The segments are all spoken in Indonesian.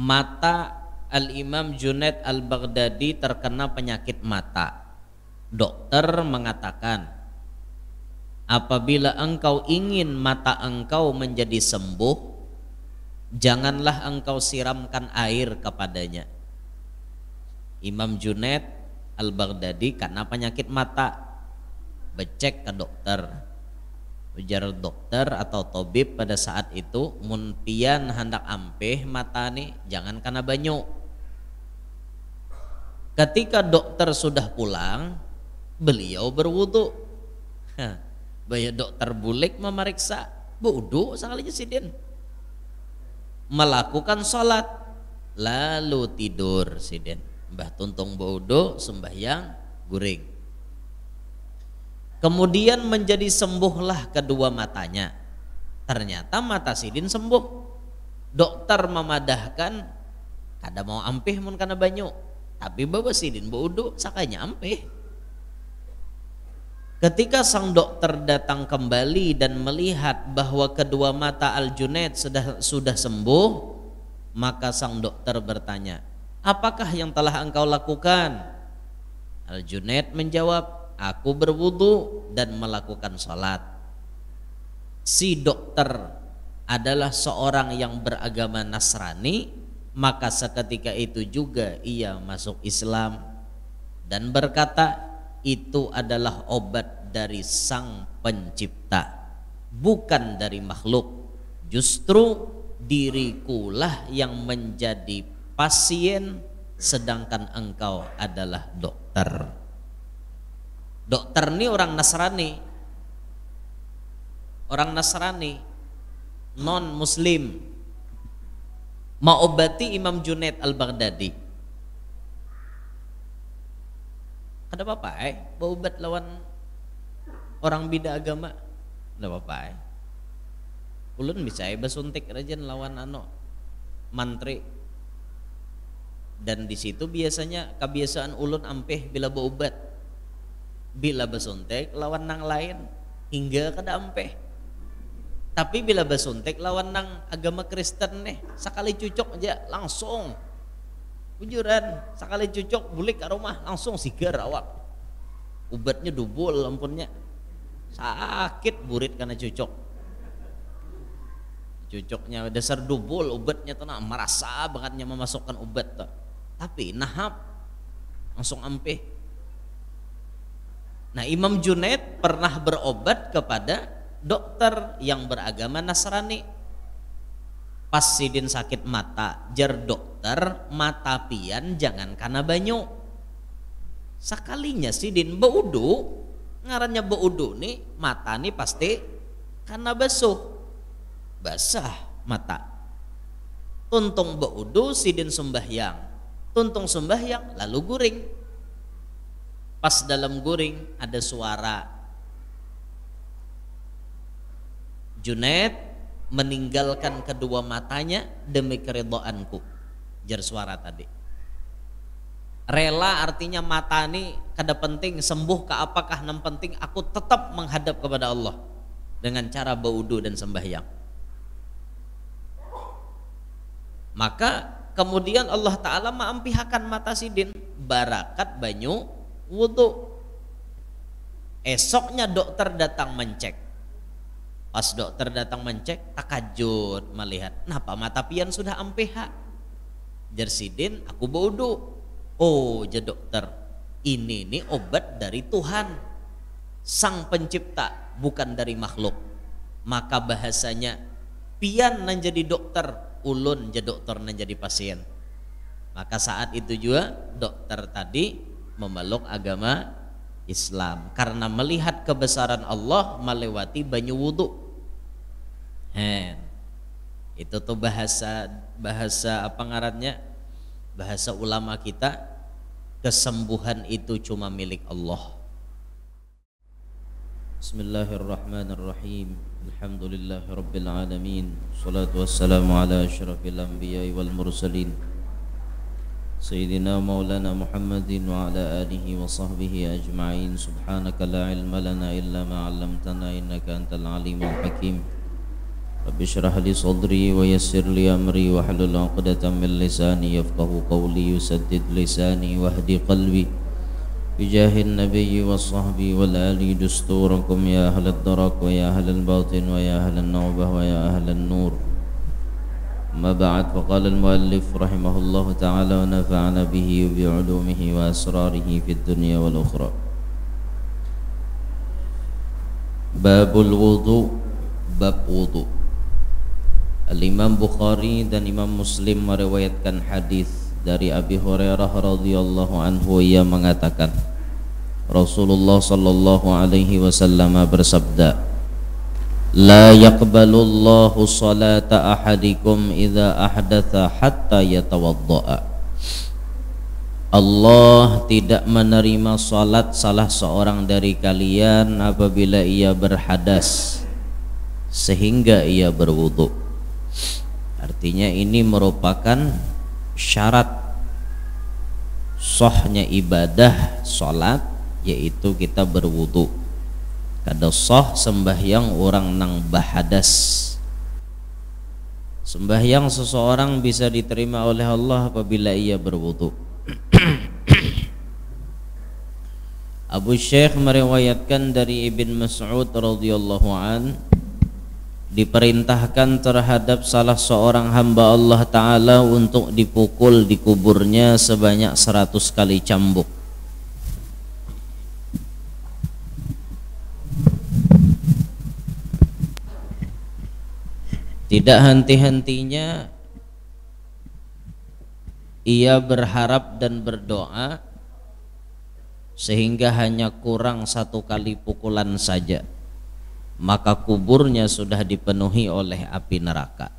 mata Al-Imam Junaid Al-Baghdadi terkena penyakit mata. Dokter mengatakan, apabila engkau ingin mata engkau menjadi sembuh, janganlah engkau siramkan air kepadanya. Imam Junaid Al-Baghdadi karena penyakit mata, becek ke dokter ujar dokter atau tabib pada saat itu munpian hendak ampeh mata jangan karena banyu ketika dokter sudah pulang beliau berwudu bayar dokter bulik memeriksa wudu salahnya sidin melakukan sholat lalu tidur sidin mbah tuntung wudu sembahyang guring Kemudian menjadi sembuhlah kedua matanya. Ternyata mata Sidin sembuh. Dokter memadahkan kada mau ampih mun kana banyu. Tapi bawa Sidin bodo sakanya ampih. Ketika sang dokter datang kembali dan melihat bahwa kedua mata Al-Junaid sudah sudah sembuh, maka sang dokter bertanya, "Apakah yang telah engkau lakukan?" Al-Junaid menjawab, aku berwudu dan melakukan sholat si dokter adalah seorang yang beragama Nasrani maka seketika itu juga ia masuk Islam dan berkata itu adalah obat dari sang pencipta bukan dari makhluk justru dirikulah yang menjadi pasien sedangkan engkau adalah dokter dokter ini orang Nasrani orang Nasrani non muslim mau obati Imam Junaid al-Baghdadi ada apa eh? mau obat lawan orang bida agama ada apa eh? ulun bisa eh besuntik rajin lawan ano mantri dan di situ biasanya kebiasaan ulun ampeh bila berobat bila besuntek lawan nang lain hingga kada ampe tapi bila besuntek lawan nang agama Kristen nih sekali cucok aja langsung bujuran sekali cucok bulik ke rumah langsung sigar awak ubatnya dubul lampunnya sakit burit karena cucok cucoknya dasar dubul ubatnya tenang merasa bangetnya memasukkan ubat tuh. tapi nahap langsung ampe Nah Imam Junaid pernah berobat kepada dokter yang beragama Nasrani. Pas Sidin sakit mata, jer dokter mata pian jangan karena banyu. Sekalinya Sidin beudu, ngarannya beudu nih mata nih pasti karena basuh. Basah mata. Tuntung beudu Sidin sembahyang. Tuntung sembahyang lalu guring Pas dalam guring ada suara. Junet meninggalkan kedua matanya demi keridoanku. Jar suara tadi. Rela artinya mata ini kada penting sembuh ke apakah nam penting aku tetap menghadap kepada Allah dengan cara baudu dan sembahyang maka kemudian Allah Ta'ala maampihakan mata sidin barakat banyu wudhu. Esoknya dokter datang mencek. Pas dokter datang mencek, takajud melihat, kenapa mata pian sudah ampeha? Jersidin, aku bodo. Oh, je dokter, ini nih obat dari Tuhan. Sang pencipta, bukan dari makhluk. Maka bahasanya, pian nan jadi dokter, ulun je dokter nan jadi pasien. Maka saat itu juga dokter tadi memeluk agama Islam karena melihat kebesaran Allah melewati banyu wudhu itu tuh bahasa bahasa apa ngarannya bahasa ulama kita kesembuhan itu cuma milik Allah Bismillahirrahmanirrahim Alhamdulillahirrabbilalamin Salatu wassalamu ala ashrafil anbiya wal mursalin سيدنا مولانا محمد وعلى آله وصحبه أجمعين سبحانك لا علم لنا إلا ما علمتنا إنك أنت العليم الحكيم رب اشرح لي صدري ويسر لي أمري واحلل عقدة من لساني يفقه قولي يسدد لساني واهدي قلبي بجاه النبي والصحب والآل دستوركم يا أهل الدرك ويا أهل الباطن ويا أهل النوبة ويا أهل النور أما بعد فقال المؤلف رحمه الله تعالى ونفعنا به وبعلومه وأسراره في الدنيا والأخرى باب الوضوء باب وضوء Al-Imam Bukhari dan Imam Muslim meriwayatkan hadis dari Abi Hurairah radhiyallahu anhu ia mengatakan Rasulullah sallallahu alaihi wasallam bersabda لا يقبل الله صلاة أحدكم إذا أحدث حتى يتوضأ Allah tidak menerima salat salah seorang dari kalian apabila ia berhadas sehingga ia berwudhu. Artinya ini merupakan syarat sohnya ibadah salat yaitu kita berwudhu kada soh sembahyang orang nang bahadas sembahyang seseorang bisa diterima oleh Allah apabila ia berwudu Abu Syekh meriwayatkan dari Ibn Mas'ud radhiyallahu an diperintahkan terhadap salah seorang hamba Allah taala untuk dipukul di kuburnya sebanyak 100 kali cambuk Tidak henti-hentinya ia berharap dan berdoa sehingga hanya kurang satu kali pukulan saja maka kuburnya sudah dipenuhi oleh api neraka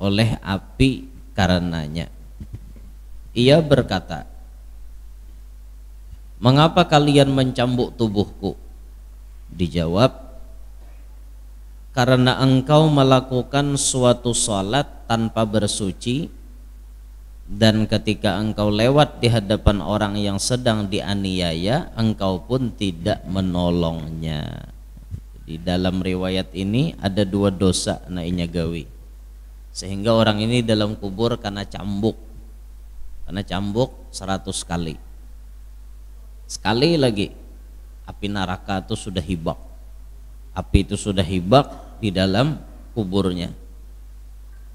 oleh api karenanya ia berkata mengapa kalian mencambuk tubuhku dijawab karena engkau melakukan suatu salat tanpa bersuci dan ketika engkau lewat di hadapan orang yang sedang dianiaya engkau pun tidak menolongnya di dalam riwayat ini ada dua dosa nainya gawi sehingga orang ini dalam kubur karena cambuk karena cambuk seratus kali sekali lagi api neraka itu sudah hibak api itu sudah hibak di dalam kuburnya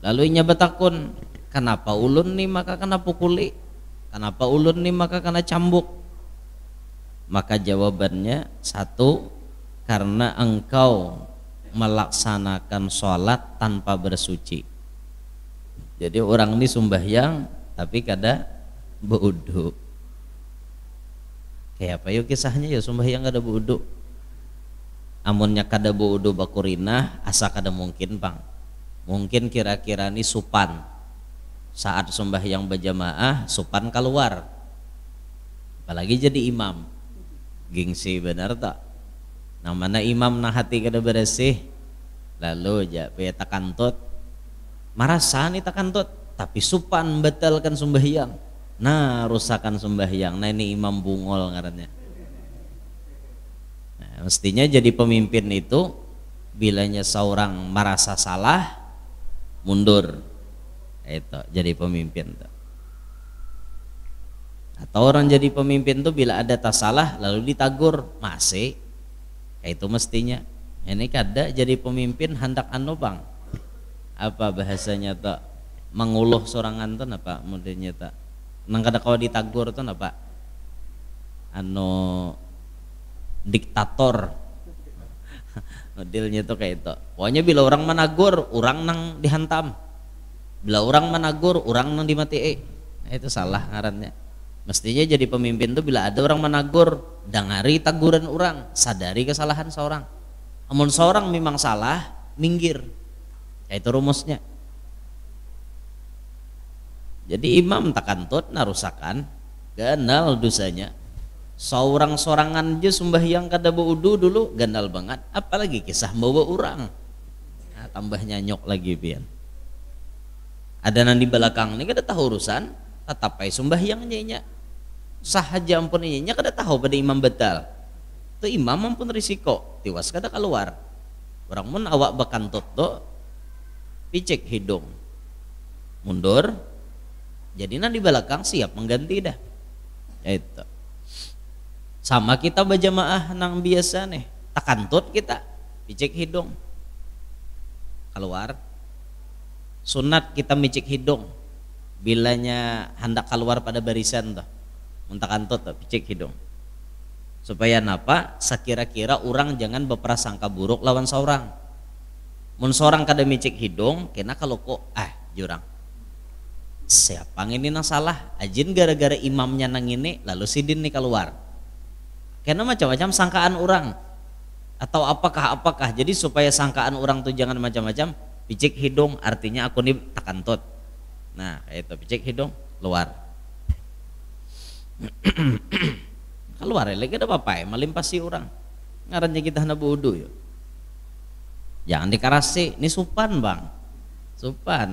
lalu inya betakun kenapa ulun nih maka kena pukuli kenapa ulun nih maka kena cambuk maka jawabannya satu karena engkau melaksanakan sholat tanpa bersuci jadi orang ini sumbahyang tapi kada beuduk. kayak apa yuk kisahnya ya sumbahyang kada beuduk amunnya kada udu bakurina asa kada mungkin bang. mungkin kira-kira ini supan saat sembahyang berjamaah supan keluar apalagi jadi imam gengsi benar tak nah mana imam nah hati kada beresih, lalu ya peta kantut, marasa nih kantut, tapi supan batalkan sembahyang nah rusakan sembahyang nah ini imam bungol ngarannya mestinya jadi pemimpin itu bilanya seorang merasa salah mundur itu jadi pemimpin tuh. atau orang jadi pemimpin tuh bila ada tak salah lalu ditagur masih itu mestinya ini kada jadi pemimpin hendak anu bang apa bahasanya tak menguluh sorangan tuh apa modelnya tak nang kada kau ditagur tuh apa anu diktator modelnya itu kayak itu pokoknya bila orang menagur orang nang dihantam bila orang menagur orang nang dimati nah, itu salah ngarannya mestinya jadi pemimpin tuh bila ada orang menagur dengari taguran orang sadari kesalahan seorang namun seorang memang salah minggir ya itu rumusnya jadi imam tak narusakan kenal dosanya seorang-sorangan je yang kada bau dulu gandal banget apalagi kisah bawa orang nah, tambah nyanyok lagi pian ada nanti belakang ni kada tahu urusan tatapai yang nya sahaja ampun nya kada tahu pada imam betal itu imam ampun risiko tiwas kada keluar orang mun awak bakantot toto picek hidung mundur jadi nanti belakang siap mengganti dah itu sama kita berjamaah nang biasa nih takantut kita micik hidung keluar sunat kita micik hidung bilanya hendak keluar pada barisan tuh muntakantut tuh picik hidung supaya napa sekira-kira orang jangan berprasangka buruk lawan seorang mun seorang kada micik hidung kena kalau kok ah jurang siapa ini nang salah ajin gara-gara imamnya nang ini lalu sidin nih keluar karena macam-macam sangkaan orang atau apakah apakah jadi supaya sangkaan orang tuh jangan macam-macam picik hidung artinya aku nih takantut nah itu picik hidung luar keluar ya lagi ada apa ya melimpasi orang ngarannya kita hanya budu yuk ya. jangan dikarasi ini supan bang supan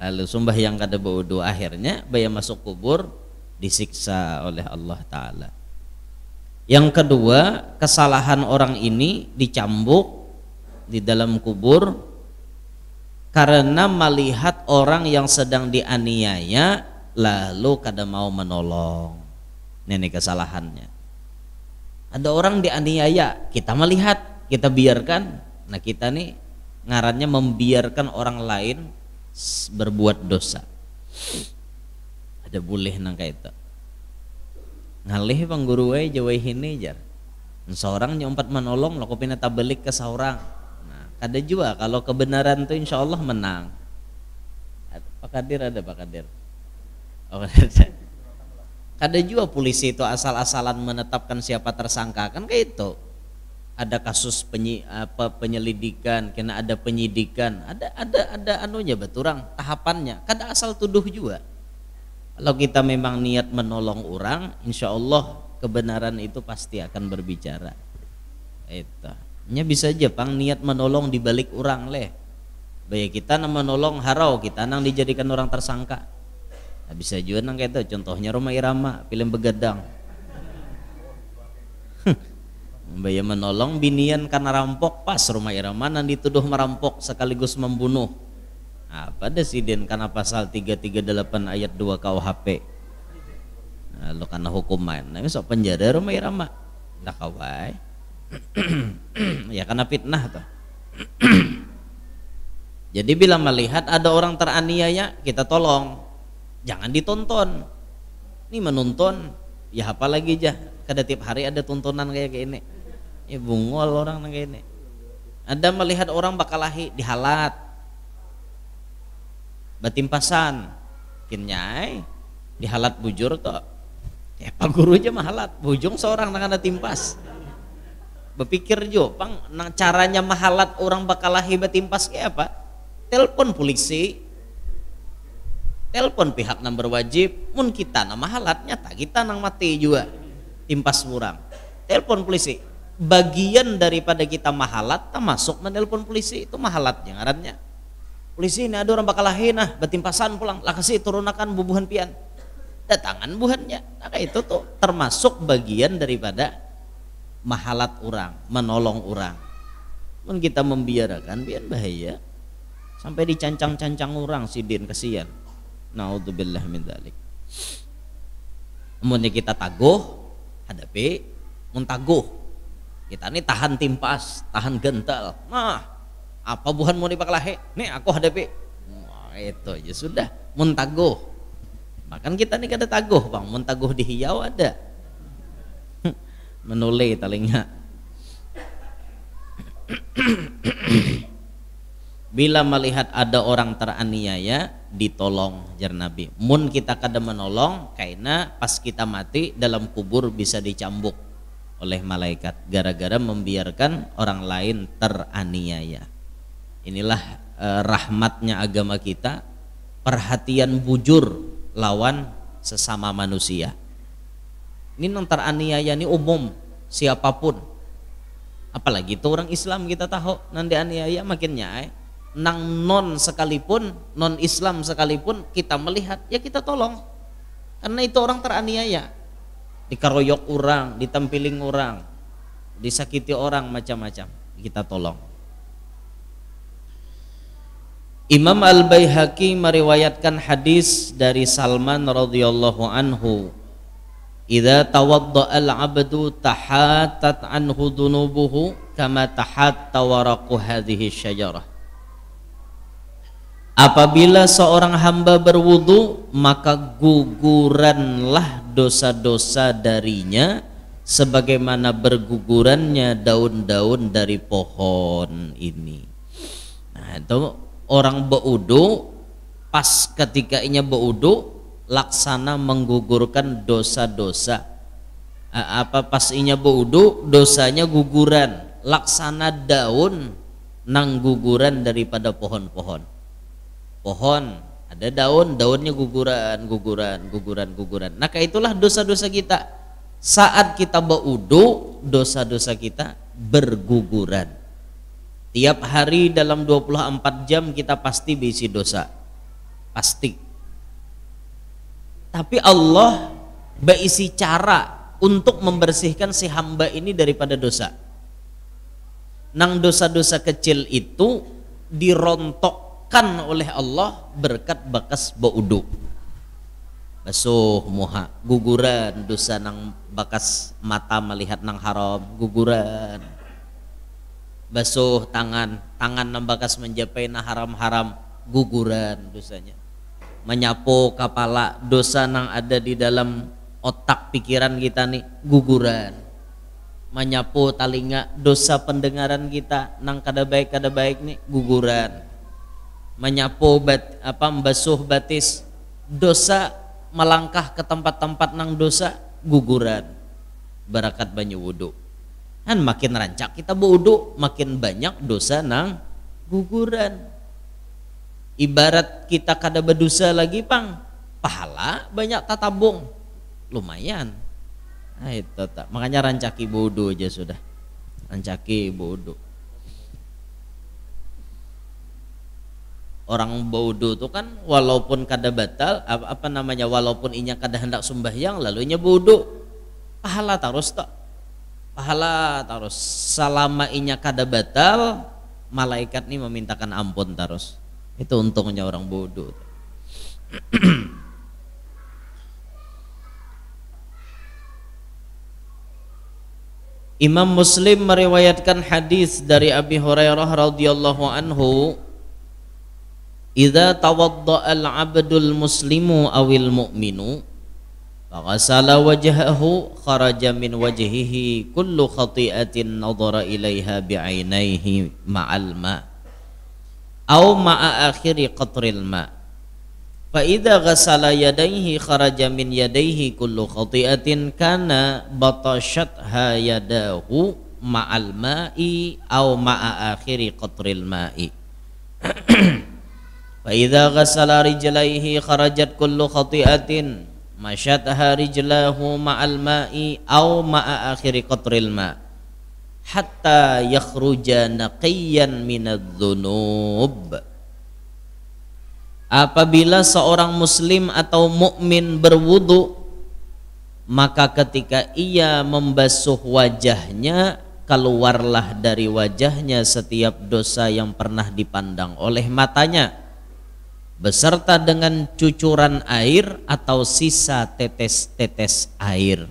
lalu sumbah yang kada bodoh akhirnya bayam masuk kubur disiksa oleh Allah Ta'ala yang kedua kesalahan orang ini dicambuk di dalam kubur karena melihat orang yang sedang dianiaya lalu kada mau menolong ini kesalahannya ada orang dianiaya kita melihat kita biarkan nah kita nih ngarannya membiarkan orang lain berbuat dosa ada boleh nang itu ngalih pangguru jawai hini jar seorang nyompat menolong laku pina tabelik ke seorang nah kada jua kalau kebenaran tuh insya Allah menang Pak Kadir ada Pak Kadir oh, ada. kada jua polisi itu asal-asalan menetapkan siapa tersangka kan kayak itu ada kasus penyi, apa, penyelidikan kena ada penyidikan ada ada ada anunya beturang tahapannya kada asal tuduh juga kalau kita memang niat menolong orang insya Allah kebenaran itu pasti akan berbicara itu nya bisa aja pang niat menolong dibalik orang leh baik kita nang menolong harau kita nang dijadikan orang tersangka nah, bisa juga nang kayak contohnya rumah irama film begadang Mbaya menolong binian karena rampok pas rumah irama nang dituduh merampok sekaligus membunuh apa nah, desiden karena pasal 338 ayat 2 KUHP. Nah, lo karena hukuman. Nah, sok penjara rumah irama. tak nah, kawai. ya karena fitnah tuh. Jadi bila melihat ada orang teraniaya, kita tolong. Jangan ditonton. Ini menonton, ya apa lagi aja. Kada tiap hari ada tontonan kayak gini Ya bungol orang kayak gini Ada melihat orang bakal lahi dihalat, ngetimpasan kinyai dihalat bujur toh ya pak guru aja mahalat bujung seorang nang ada timpas berpikir jo pang nang caranya mahalat orang bakal hebat timpas kayak apa telepon polisi telepon pihak nang berwajib mun kita nang mahalat tak kita nang mati juga timpas murang telepon polisi bagian daripada kita mahalat tak masuk menelpon polisi itu mahalat, ngarannya polisi ini ada orang bakal lahir nah betimpasan pulang lah kasih turunakan bubuhan pian datangan buhannya nah, itu tuh termasuk bagian daripada mahalat orang menolong orang pun kita membiarkan pian bahaya sampai dicancang-cancang orang sidin kesian naudzubillah min dzalik Munnya kita taguh hadapi muntaguh kita ini tahan timpas tahan gentel, nah apa buhan mau dipakai nih aku hadapi oh, itu aja sudah muntagoh bahkan kita nih kada tagoh bang muntagoh di hijau ada Menoleh talinya. bila melihat ada orang teraniaya ditolong jar Nabi mun kita kada menolong kaina pas kita mati dalam kubur bisa dicambuk oleh malaikat gara-gara membiarkan orang lain teraniaya inilah eh, rahmatnya agama kita perhatian bujur lawan sesama manusia ini yang aniaya ini umum siapapun apalagi itu orang Islam kita tahu nanti aniaya makinnya nyai nang non sekalipun non Islam sekalipun kita melihat ya kita tolong karena itu orang teraniaya dikeroyok orang ditempiling orang disakiti orang macam-macam kita tolong Imam Al Baihaqi meriwayatkan hadis dari Salman radhiyallahu anhu. Idza tawadda al abdu tahatat anhu dunubuhu kama tahat waraqu hadhihi syajarah. Apabila seorang hamba berwudu maka guguranlah dosa-dosa darinya sebagaimana bergugurannya daun-daun dari pohon ini. Nah, itu orang beudu pas ketika inya beudu laksana menggugurkan dosa-dosa apa pas inya beudu dosanya guguran laksana daun nang guguran daripada pohon-pohon pohon ada daun daunnya guguran guguran guguran guguran nah itulah dosa-dosa kita saat kita beudu dosa-dosa kita berguguran Tiap hari dalam 24 jam kita pasti berisi dosa. Pasti. Tapi Allah berisi cara untuk membersihkan si hamba ini daripada dosa. Nang dosa-dosa kecil itu dirontokkan oleh Allah berkat bakas bauduk Basuh muha, guguran dosa nang bakas mata melihat nang haram, guguran basuh tangan tangan nembakas menjapai nah haram-haram guguran dosanya menyapu kepala dosa nang ada di dalam otak pikiran kita nih guguran menyapu talinga dosa pendengaran kita nang kada baik kada baik nih guguran menyapu bat, apa membasuh batis dosa melangkah ke tempat-tempat nang dosa guguran berakat banyu wudhu kan makin rancak kita bodoh makin banyak dosa nang guguran ibarat kita kada berdosa lagi pang pahala banyak tatabung lumayan nah itu tak makanya rancaki bodoh aja sudah rancaki bodoh orang bodoh itu kan walaupun kada batal apa, namanya walaupun inya kada hendak sembahyang lalu inya bodoh pahala terus tak pahala terus selama inya kada batal malaikat nih memintakan ampun terus itu untungnya orang bodoh Imam Muslim meriwayatkan hadis dari Abi Hurairah radhiyallahu anhu Idza tawadda'a al-'abdul muslimu awil mu'minu Faghasala wajhahu kharaja min wajhihi kullu khati'atin nadhara ilaiha bi'ainaihi ma'al ma au ma'a akhiri qatril ma fa idza ghasala yadayhi kharaja min yadayhi kullu khati'atin kana batashatha yadahu ma'al ma'i au ma'a akhiri qatril ma'i fa idza ghasala rijlaihi kharajat kullu khati'atin masyataha rijlahu ma'al ma'i aw ma'a akhiri qatril ma' hatta yakhruja naqiyan minadh-dhunub Apabila seorang muslim atau mukmin berwudu maka ketika ia membasuh wajahnya keluarlah dari wajahnya setiap dosa yang pernah dipandang oleh matanya beserta dengan cucuran air atau sisa tetes-tetes air.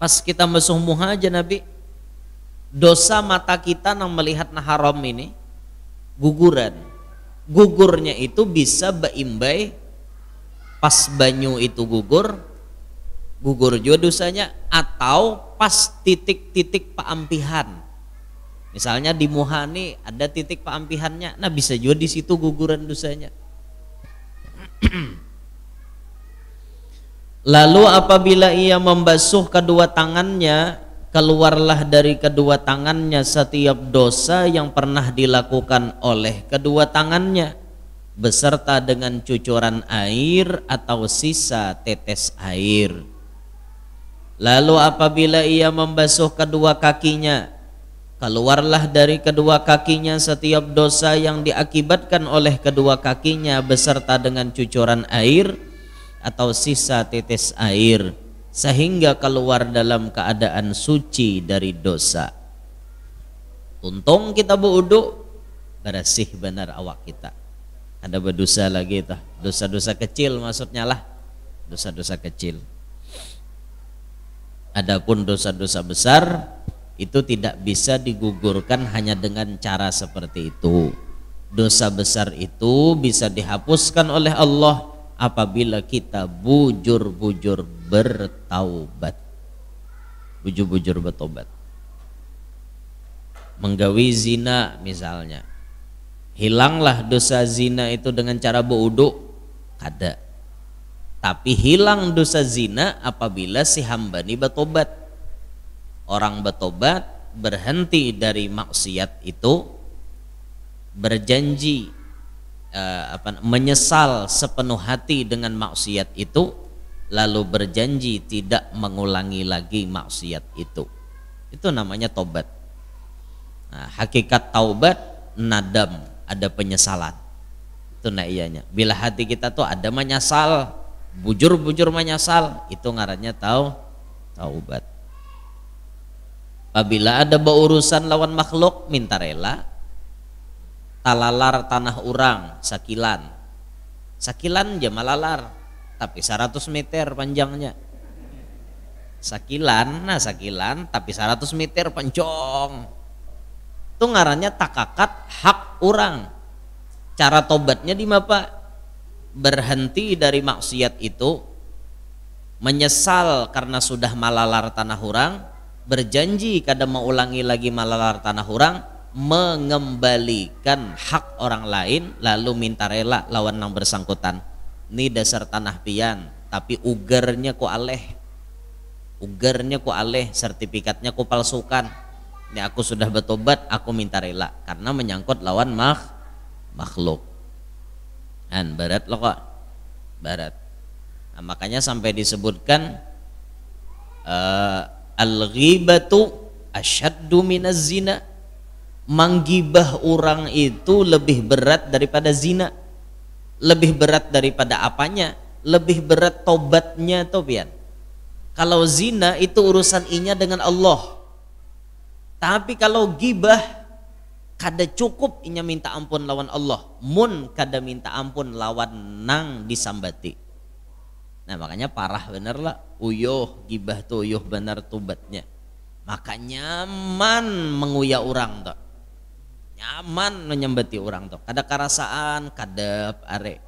Pas kita mesuh muha aja Nabi, dosa mata kita yang melihat nah haram ini guguran. Gugurnya itu bisa beimbai pas banyu itu gugur, gugur juga dosanya atau pas titik-titik paampihan Misalnya di Muhani ada titik pampihannya, nah bisa juga di situ guguran dosanya. Lalu apabila ia membasuh kedua tangannya, keluarlah dari kedua tangannya setiap dosa yang pernah dilakukan oleh kedua tangannya beserta dengan cucuran air atau sisa tetes air. Lalu apabila ia membasuh kedua kakinya, Keluarlah dari kedua kakinya setiap dosa yang diakibatkan oleh kedua kakinya beserta dengan cucuran air atau sisa tetes air sehingga keluar dalam keadaan suci dari dosa. Untung kita beruduk bersih benar awak kita. Ada berdosa lagi tah. Dosa-dosa kecil maksudnya lah. Dosa-dosa kecil. Adapun dosa-dosa besar itu tidak bisa digugurkan hanya dengan cara seperti itu dosa besar itu bisa dihapuskan oleh Allah apabila kita bujur-bujur bertaubat bujur-bujur bertobat menggawi zina misalnya hilanglah dosa zina itu dengan cara beruduk ada tapi hilang dosa zina apabila si hamba ini bertobat orang bertobat berhenti dari maksiat itu berjanji eh, apa menyesal sepenuh hati dengan maksiat itu lalu berjanji tidak mengulangi lagi maksiat itu itu namanya tobat nah, hakikat taubat nadam ada penyesalan itu na'iyanya bila hati kita tuh ada menyesal bujur-bujur menyesal itu ngarannya tahu taubat Apabila ada berurusan lawan makhluk, minta rela. Talalar tanah orang, sakilan. Sakilan malalar, tapi 100 meter panjangnya. Sakilan, nah sakilan, tapi 100 meter pancong. Itu ngarannya takakat hak orang. Cara tobatnya di Pak? berhenti dari maksiat itu menyesal karena sudah malalar tanah orang berjanji kada mau ulangi lagi malalar tanah orang mengembalikan hak orang lain lalu minta rela lawan yang bersangkutan ini dasar tanah pian tapi ugernya ku aleh ugernya ku aleh sertifikatnya ku palsukan ini aku sudah bertobat aku minta rela karena menyangkut lawan mak makhluk dan barat lo kok barat nah, makanya sampai disebutkan uh, al-ghibatu asyaddu minaz zina manggibah orang itu lebih berat daripada zina lebih berat daripada apanya lebih berat tobatnya tobian kalau zina itu urusan inya dengan Allah tapi kalau gibah kada cukup inya minta ampun lawan Allah mun kada minta ampun lawan nang disambati Nah makanya parah bener lah uyuh gibah tuh uyuh bener tubatnya. Maka nyaman menguya orang tuh. Nyaman menyembeti orang tuh. Kada karasaan kadep are.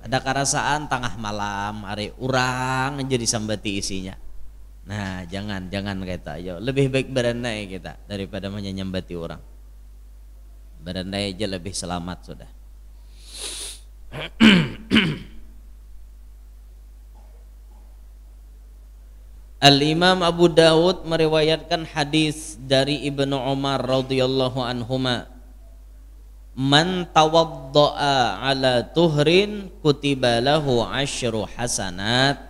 Ada karasaan tengah malam are orang jadi sambati isinya. Nah jangan jangan kita yo lebih baik berandai kita daripada menyembati orang. Berandai aja lebih selamat sudah. Al-Imam Abu Dawud meriwayatkan hadis dari Ibnu Umar radhiyallahu anhuma Man tawadda'a ala tuhrin kutiba lahu asyru hasanat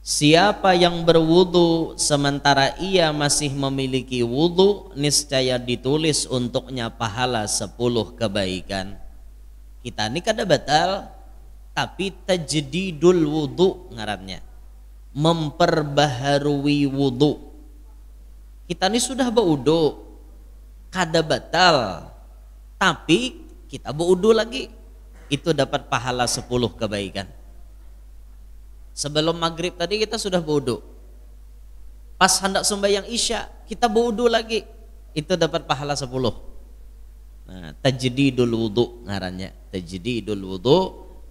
Siapa yang berwudu sementara ia masih memiliki wudu niscaya ditulis untuknya pahala 10 kebaikan Kita ini kada batal tapi tajdidul wudu ngarannya memperbaharui wudhu kita ini sudah berwudhu kada batal tapi kita berwudhu lagi itu dapat pahala 10 kebaikan sebelum maghrib tadi kita sudah berwudhu pas hendak sembahyang isya kita berwudhu lagi itu dapat pahala 10 nah tajdidul wudhu ngarannya tajdidul wudhu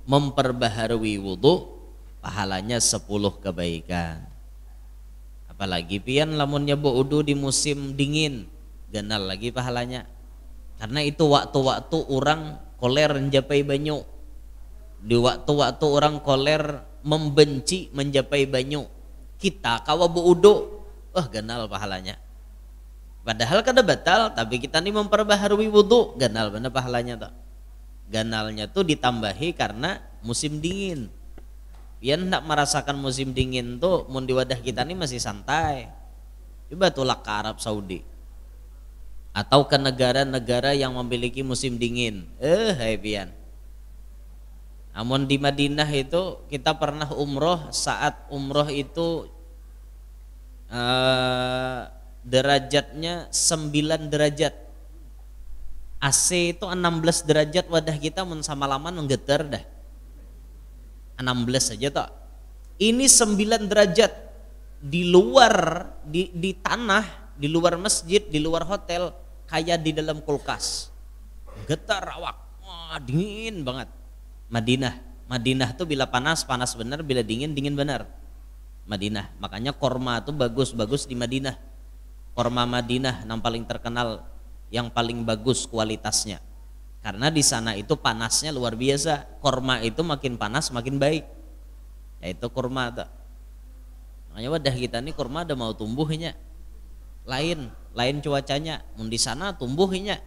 memperbaharui wudhu pahalanya sepuluh kebaikan apalagi pian lamun nyebu udu di musim dingin genal lagi pahalanya karena itu waktu-waktu orang koler menjapai banyu di waktu-waktu orang koler membenci menjapai banyu kita kawa bu udu wah oh, genal pahalanya padahal kada batal tapi kita ini memperbaharui wudhu genal bener pahalanya tak ganalnya tuh ditambahi karena musim dingin Pian tidak merasakan musim dingin tuh, mun di wadah kita ini masih santai. Coba tolak ke Arab Saudi atau ke negara-negara yang memiliki musim dingin. Eh, hai Pian. Namun di Madinah itu kita pernah umroh saat umroh itu eh, derajatnya 9 derajat. AC itu 16 derajat wadah kita mun sama laman menggeter dah 16 saja tak ini 9 derajat di luar di, di tanah di luar masjid di luar hotel kayak di dalam kulkas getar awak wah dingin banget Madinah Madinah tuh bila panas panas bener, bila dingin dingin bener, Madinah makanya korma tuh bagus-bagus di Madinah korma Madinah yang paling terkenal yang paling bagus kualitasnya karena di sana itu panasnya luar biasa. kurma itu makin panas makin baik. Yaitu kurma tuh. Makanya wadah kita ini kurma ada mau tumbuhnya. Lain, lain cuacanya. Mun di sana tumbuhnya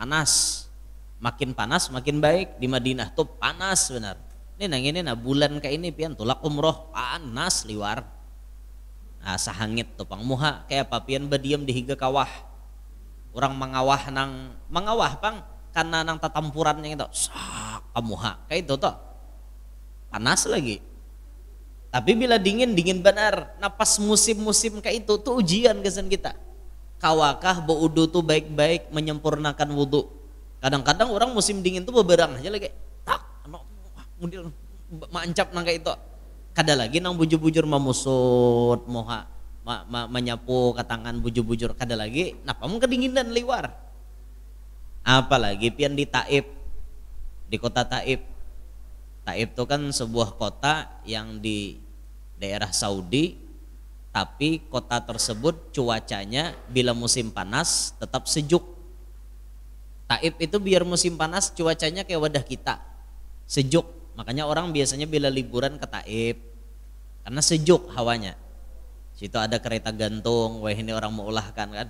panas. Makin panas makin baik. Di Madinah tuh panas benar. Ini nang ini nah bulan kayak ini pian tulak umroh panas liwar nah, sahangit topang muha kayak apa pian berdiam di higa kawah orang mengawah nang mengawah pang karena nang tatampuran yang itu sak kamuha kayak itu toh panas lagi tapi bila dingin dingin benar napas musim-musim kayak itu tuh ujian kesan kita kawakah bau tuh baik-baik menyempurnakan wudhu kadang-kadang orang musim dingin tuh beberang aja lagi tak anu, mudil mancap nang kayak itu kada lagi nang bujur-bujur memusut moha ma, ma, menyapu ke tangan bujur-bujur kada lagi napa mau kedinginan liwar apalagi pian di Taib di kota Taib Taib itu kan sebuah kota yang di daerah Saudi tapi kota tersebut cuacanya bila musim panas tetap sejuk Taib itu biar musim panas cuacanya kayak wadah kita sejuk makanya orang biasanya bila liburan ke Taib karena sejuk hawanya situ ada kereta gantung wah ini orang mau ulahkan kan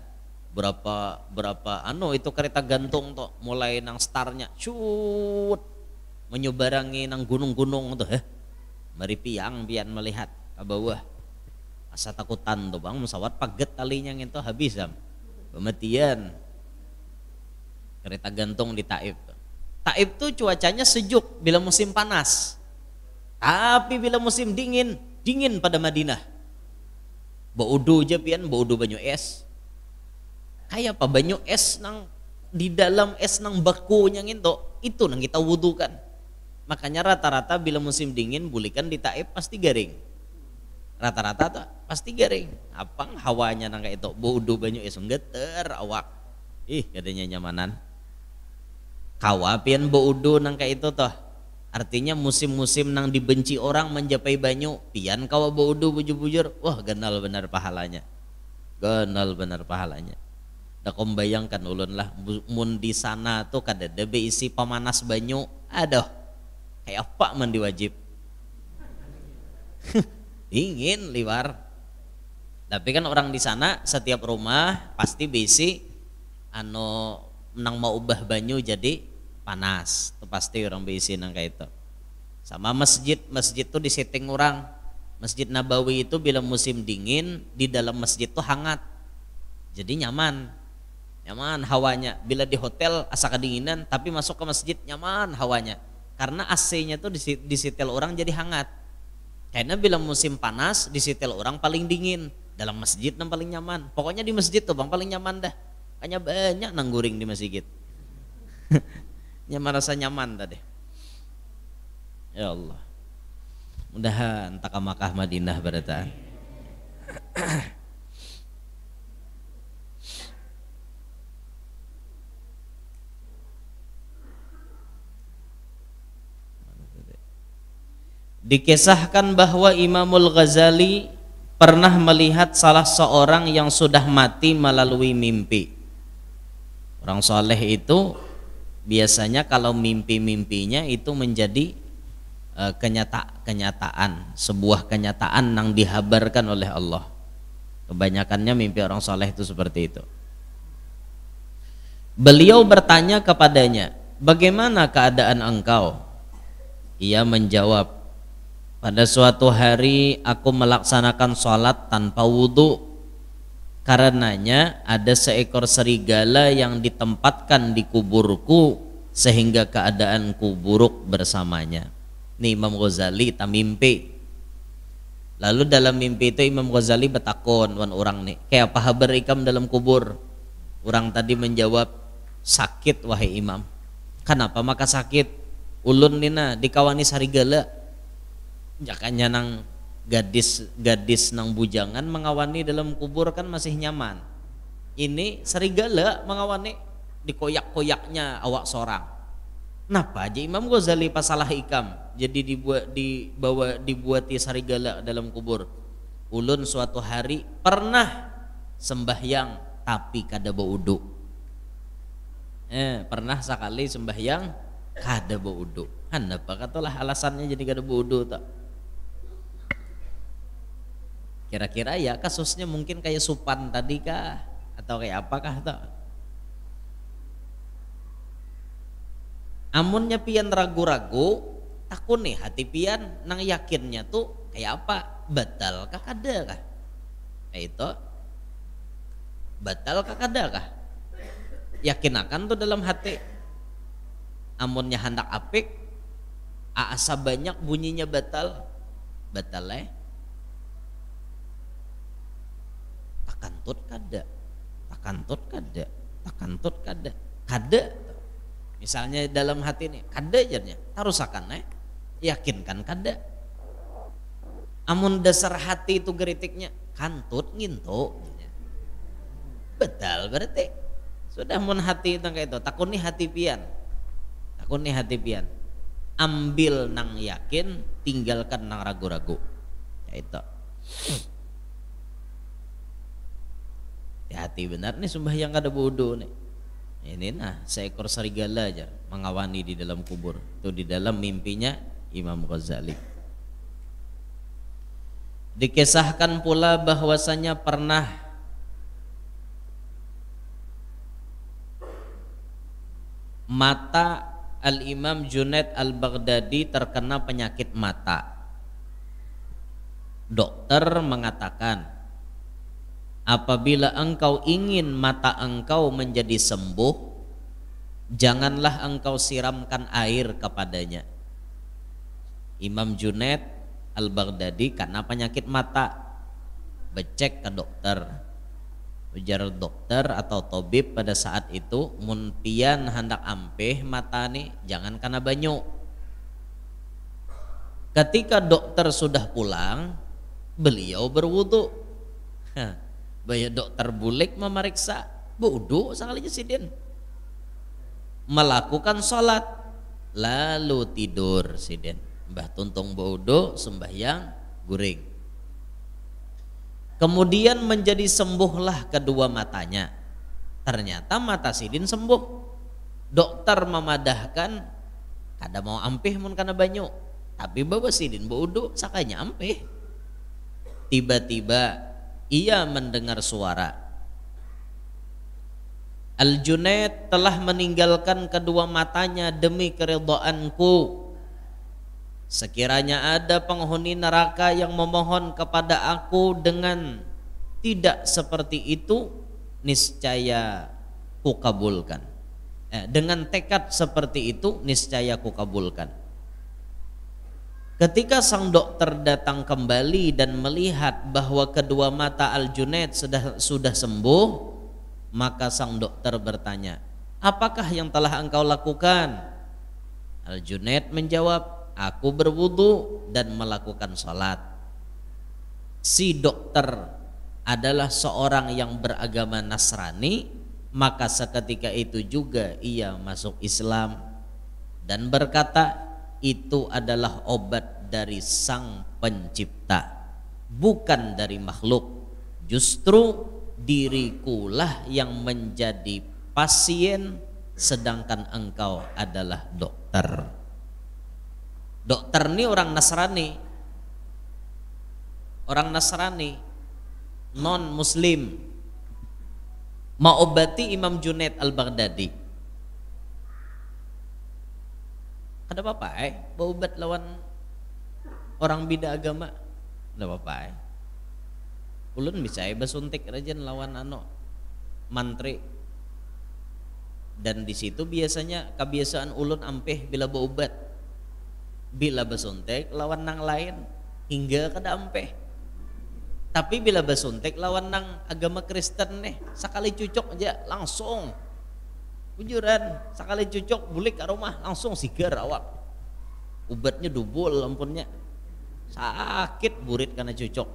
berapa berapa anu itu kereta gantung tuh mulai nang starnya cut menyebarangi nang gunung-gunung tuh heh mari piang pian melihat ke bawah asa takutan tuh bang pesawat paget talinya itu habis am pematian kereta gantung di Taib Taib tuh cuacanya sejuk bila musim panas tapi bila musim dingin dingin pada Madinah bau aja pian baudu banyu es kaya apa banyu es nang di dalam es nang bakunya nginto itu nang kita wudukan makanya rata-rata bila musim dingin bulikan di taib pasti garing rata-rata tuh pasti garing apa hawanya nang kayak itu bodoh banyu es geter awak ih katanya nyamanan kawapian bodoh nang kayak itu tuh artinya musim-musim nang dibenci orang menjapai banyu pian kawa bodoh bujur-bujur wah genal benar pahalanya genal benar pahalanya tak bayangkan ulun lah mun di sana tuh kada debe isi pemanas banyu aduh kayak apa mandi wajib ingin liwar tapi kan orang di sana setiap rumah pasti bisi anu menang mau ubah banyu jadi panas itu pasti orang bisi nang kayak itu sama masjid masjid tuh di setting orang masjid Nabawi itu bila musim dingin di dalam masjid tuh hangat jadi nyaman nyaman hawanya bila di hotel asa kedinginan tapi masuk ke masjid nyaman hawanya karena AC-nya tuh di, disetel orang jadi hangat karena bila musim panas di disetel orang paling dingin dalam masjid yang paling nyaman pokoknya di masjid tuh bang paling nyaman dah hanya banyak nangguring di masjid nyaman rasa nyaman tadi ya Allah mudahan takamakah Madinah berataan Dikisahkan bahwa Imamul Ghazali pernah melihat salah seorang yang sudah mati melalui mimpi. Orang soleh itu biasanya kalau mimpi-mimpinya itu menjadi e, kenyata kenyataan, sebuah kenyataan yang dihabarkan oleh Allah. Kebanyakannya mimpi orang soleh itu seperti itu. Beliau bertanya kepadanya, "Bagaimana keadaan engkau?" Ia menjawab, pada suatu hari aku melaksanakan sholat tanpa wudhu Karenanya ada seekor serigala yang ditempatkan di kuburku Sehingga keadaanku buruk bersamanya Ini Imam Ghazali tak mimpi Lalu dalam mimpi itu Imam Ghazali bertakon wan orang nih Kayak apa paha ikam dalam kubur Orang tadi menjawab sakit wahai imam Kenapa maka sakit? Ulun nina dikawani serigala jakanya nang gadis gadis nang bujangan mengawani dalam kubur kan masih nyaman ini serigala mengawani di koyak koyaknya awak seorang kenapa aja Imam Ghazali pasalah ikam jadi dibuat dibawa dibuati serigala dalam kubur ulun suatu hari pernah sembahyang tapi kada baudu eh pernah sekali sembahyang kada baudu kenapa kan katalah alasannya jadi kada baudu tak Kira-kira ya kasusnya mungkin kayak Supan tadi kah atau kayak apakah tak? Amunnya pian ragu-ragu, takut nih hati pian nang yakinnya tuh kayak apa? Batal kah kada kah? Kayak itu. Batal kah kada kah? Yakin akan tuh dalam hati. Amunnya hendak apik, asa banyak bunyinya batal. Batal eh takantut kada takantut kada takantut kada kada misalnya dalam hati ini kada harus akan naik eh? yakinkan kada amun dasar hati itu geritiknya kantut ngintu betal berarti sudah mun hati itu kayak itu takuni hati pian takuni hati pian ambil nang yakin tinggalkan nang ragu-ragu ya itu Ya, hati benar nih sembahyang kada bodoh nih ini nah seekor serigala aja mengawani di dalam kubur itu di dalam mimpinya Imam Ghazali dikisahkan pula bahwasanya pernah mata Al-Imam Junaid Al-Baghdadi terkena penyakit mata dokter mengatakan apabila engkau ingin mata engkau menjadi sembuh janganlah engkau siramkan air kepadanya Imam Junaid Al-Baghdadi karena penyakit mata becek ke dokter ujar dokter atau tabib pada saat itu muntian hendak ampeh mata nih jangan karena banyu ketika dokter sudah pulang beliau berwudu Baya dokter bulik memeriksa bodoh sekali sidin. Melakukan sholat lalu tidur sidin. Mbah Tuntung bodoh sembahyang guring. Kemudian menjadi sembuhlah kedua matanya. Ternyata mata sidin sembuh. Dokter memadahkan ada mau ampih mun karena banyu. Tapi bawa sidin bodoh sakanya ampih. Tiba-tiba ia mendengar suara. Al-Junaid telah meninggalkan kedua matanya demi keridoanku. Sekiranya ada penghuni neraka yang memohon kepada aku dengan tidak seperti itu, niscaya kukabulkan. Eh, dengan tekad seperti itu, niscaya kukabulkan. Ketika sang dokter datang kembali dan melihat bahwa kedua mata Al-Junaid sudah sudah sembuh, maka sang dokter bertanya, "Apakah yang telah engkau lakukan?" Al-Junaid menjawab, "Aku berwudu dan melakukan salat." Si dokter adalah seorang yang beragama Nasrani, maka seketika itu juga ia masuk Islam dan berkata, itu adalah obat dari sang pencipta bukan dari makhluk justru dirikulah yang menjadi pasien sedangkan engkau adalah dokter dokter ini orang Nasrani orang Nasrani non muslim obati Imam Junaid al-Baghdadi ada apa eh? berobat lawan orang bida agama ada apa eh? ulun bisa eh, besuntik rajin lawan ano mantri dan di situ biasanya kebiasaan ulun ampeh bila bau berobat bila besuntik lawan nang lain hingga kada ampeh tapi bila besuntik lawan nang agama Kristen nih sekali cucok aja langsung Kunjuran, sekali cocok bulik ke rumah langsung sigar awak ubatnya dubul lampunnya sakit burit karena cocok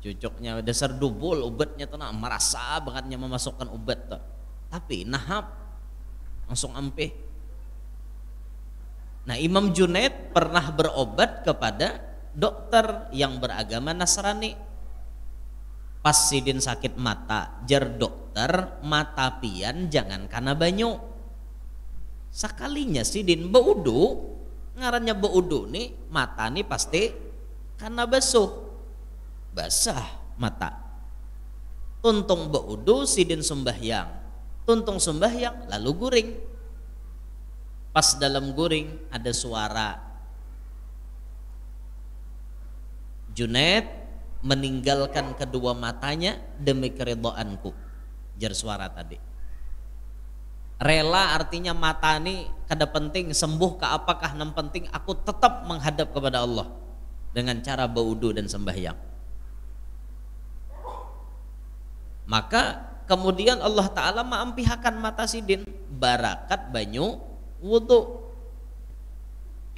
cocoknya dasar dubul ubatnya tenang merasa bangetnya memasukkan ubat tuh. tapi nahap langsung ampe nah Imam Junaid pernah berobat kepada dokter yang beragama Nasrani Pas Sidin sakit mata jer dokter mata pian jangan karena banyu Sekalinya sidin beudu ngarannya beudu nih mata nih pasti karena basuh basah mata tuntung beudu sidin sembahyang tuntung sembahyang lalu guring pas dalam guring ada suara Junet meninggalkan kedua matanya demi keridoanku jar suara tadi rela artinya mata ini kada penting sembuh ke apakah nam penting aku tetap menghadap kepada Allah dengan cara baudu dan sembahyang maka kemudian Allah Ta'ala maampihakan mata sidin barakat banyu wudhu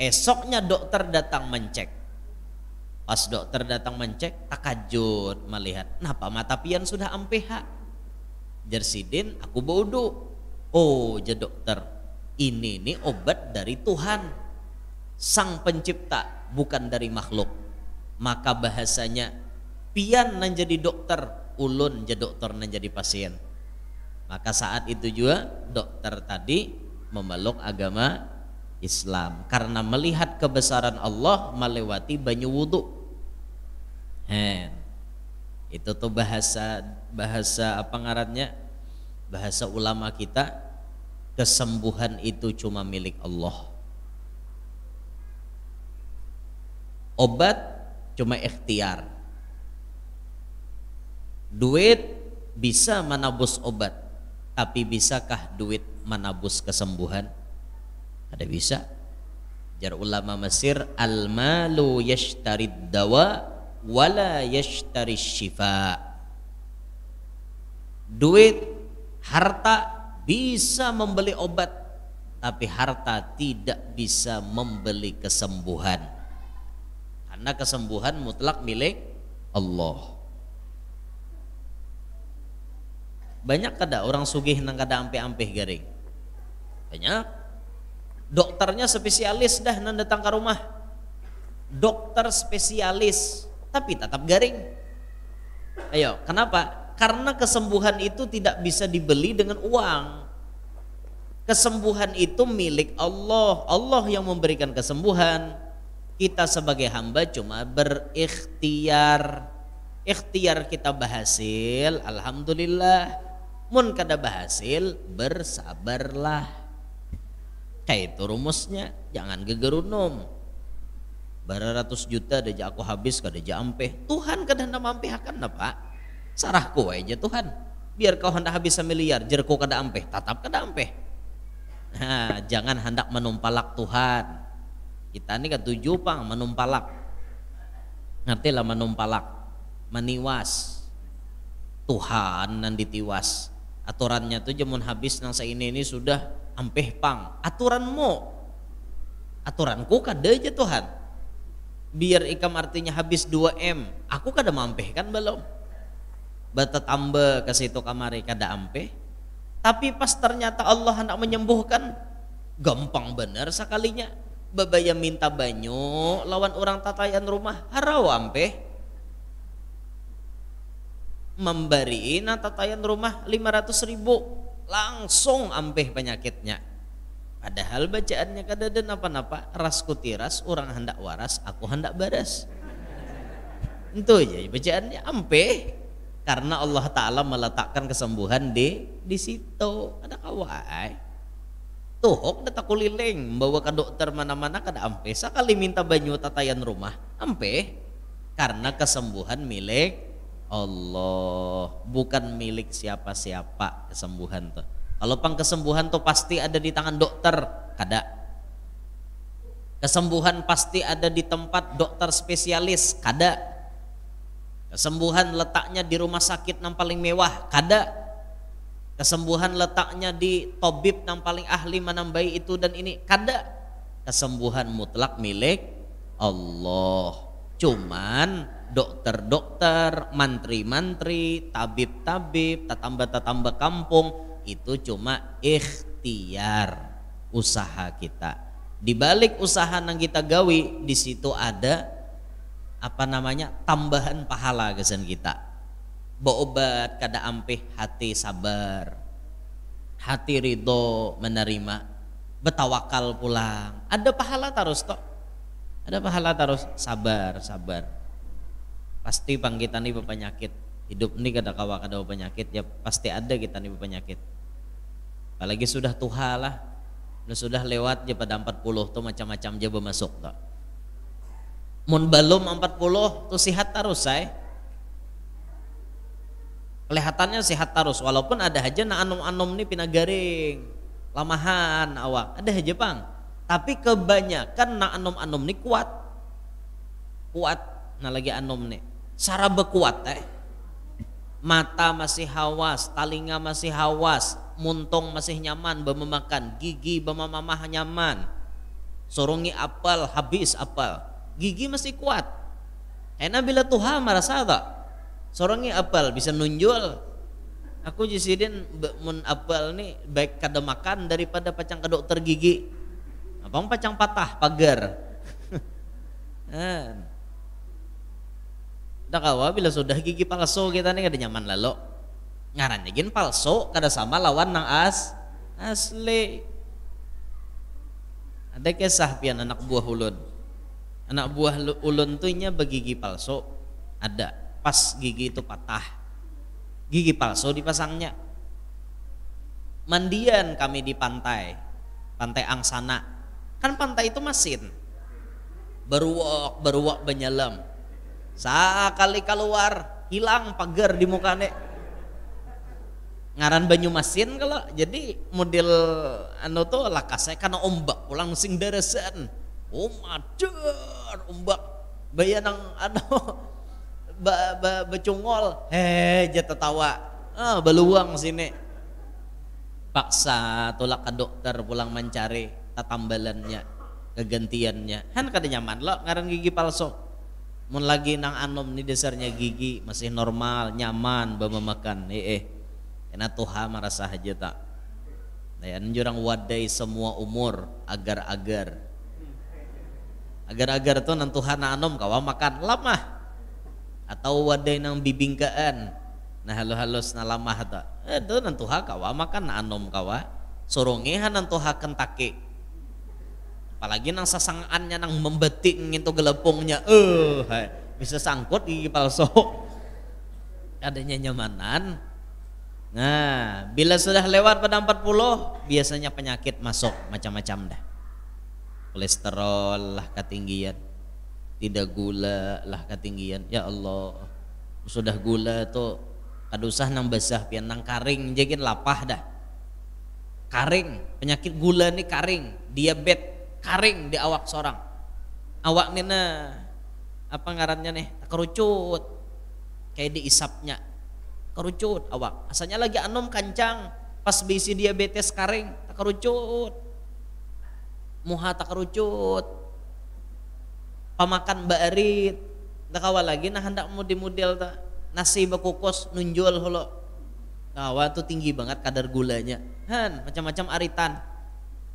esoknya dokter datang mencek Pas dokter datang mencek, takajud melihat, kenapa mata pian sudah ampeha? Jersidin, aku bodoh. Oh, je dokter, ini ini obat dari Tuhan. Sang pencipta, bukan dari makhluk. Maka bahasanya, pian nan jadi dokter, ulun je dokter nan jadi pasien. Maka saat itu juga dokter tadi memeluk agama Islam karena melihat kebesaran Allah melewati banyu wudhu itu tuh bahasa bahasa apa ngarannya bahasa ulama kita kesembuhan itu cuma milik Allah obat cuma ikhtiar duit bisa menabus obat tapi bisakah duit menabus kesembuhan ada bisa jar ulama Mesir al malu yashtari dawa wala yashtari shifa duit harta bisa membeli obat tapi harta tidak bisa membeli kesembuhan karena kesembuhan mutlak milik Allah banyak kada orang sugih nang kada ampe-ampe garing banyak dokternya spesialis dah nan datang ke rumah dokter spesialis tapi tetap garing ayo kenapa karena kesembuhan itu tidak bisa dibeli dengan uang kesembuhan itu milik Allah Allah yang memberikan kesembuhan kita sebagai hamba cuma berikhtiar ikhtiar kita berhasil alhamdulillah mun kada berhasil bersabarlah kayak eh, itu rumusnya jangan gegerunum beratus juta deja aku habis kada jampeh Tuhan kada nama ampe akan pak sarah ku aja Tuhan biar kau hendak habis miliar jerku kada ampeh tatap kada ampeh nah jangan hendak menumpalak Tuhan kita ini kan tujuh pang menumpalak ngerti lah menumpalak meniwas Tuhan nanti ditiwas aturannya tuh jemun habis nang ini ini sudah ampeh pang aturanmu aturanku kada aja Tuhan biar ikam artinya habis 2M aku kada mampeh kan belum bata tambah ke situ kamari kada ampeh tapi pas ternyata Allah hendak menyembuhkan gampang bener sekalinya babaya minta banyu lawan orang tatayan rumah harau ampeh memberi tatayan rumah 500 ribu langsung ampeh penyakitnya padahal bacaannya kada dan apa apa ras kutiras orang hendak waras aku hendak baras itu aja bacaannya ampeh karena Allah Ta'ala meletakkan kesembuhan di di situ ada kawai tuhok takut kuliling bawa ke dokter mana-mana kada ampeh. sekali minta banyu tatayan rumah ampeh karena kesembuhan milik Allah bukan milik siapa-siapa kesembuhan tuh kalau pang kesembuhan tuh pasti ada di tangan dokter kada kesembuhan pasti ada di tempat dokter spesialis kada kesembuhan letaknya di rumah sakit yang paling mewah kada kesembuhan letaknya di tobib yang paling ahli menambahi itu dan ini kada kesembuhan mutlak milik Allah Cuman dokter-dokter, mantri-mantri, tabib-tabib, tatamba-tatamba kampung itu cuma ikhtiar usaha kita. Di balik usaha yang kita gawi, di situ ada apa namanya tambahan pahala kesan kita. Bobat kada ampih hati sabar, hati ridho menerima, betawakal pulang. Ada pahala terus toh ada pahala taruh sabar sabar pasti panggitan nih penyakit hidup ini kada kawa kada penyakit ya pasti ada kita nih penyakit apalagi sudah tuha lah sudah lewat ya pada 40 tuh macam-macam je masuk tak mun belum 40 tuh sehat terus saya kelihatannya sehat terus walaupun ada aja na anom-anom nih pina garing lamahan awak ada aja pang tapi kebanyakan nak anom anom nih kuat kuat nah lagi anom nih cara bekuat eh. mata masih hawas talinga masih hawas muntong masih nyaman bememakan gigi bemamamah nyaman sorongi apel habis apel gigi masih kuat enak eh, bila Tuhan merasa tak sorongi apel bisa nunjul aku jisidin mun apel nih baik kada makan daripada pacang ke dokter gigi Bang pacang patah pagar. Eh. Dah kawa bila sudah gigi palsu kita nih kada nyaman lalu. Ngarannya gin palsu kada sama lawan nang as asli. Ada kisah pian anak buah ulun. Anak buah ulun tuhnya nya begigi palsu. Ada pas gigi itu patah. Gigi palsu dipasangnya. Mandian kami di pantai, pantai Angsana Kan pantai itu mesin. beruak beruak benyelam. kali keluar, hilang pagar di mukane. Ngaran banyu mesin kalau jadi model anu tuh laka saya karena ombak pulang sing deresan. Oh ombak bayanang anu ba, ba, becungol heh jatuh tawa ah, beluang sini paksa tolak ke dokter pulang mencari tatambalannya kegantiannya kan kada nyaman lo ngaran gigi palsu mun lagi nang anom ni dasarnya gigi masih normal nyaman bamamakan eh eh karena tuha merasa haja tak Dayan nah, jurang wadai semua umur agar-agar agar-agar tuh nang Tuhan anom kawa makan lamah atau wadai nang bibingkaan nah halus-halus nang lamah ta eh tuh nang Tuhan kawa makan nang anom kawa sorongehan nang Tuhan kentake apalagi nang sesangannya nang membetik ngintu gelepungnya eh uh, bisa sangkut gigi palsu adanya nyamanan nah bila sudah lewat pada 40 biasanya penyakit masuk macam-macam dah kolesterol lah ketinggian tidak gula lah ketinggian ya Allah sudah gula tuh kadusah nang basah pian nang karing jadikan lapah dah karing penyakit gula nih karing diabetes karing di awak seorang, awak nina apa ngarannya nih kerucut kayak diisapnya kerucut awak asalnya lagi anom kancang pas bisi diabetes karing tak kerucut muha tak kerucut pamakan barit tak kawa lagi nah hendak mau dimodel tak nasi bakukos nunjul holo kawa nah, tuh tinggi banget kadar gulanya han macam-macam aritan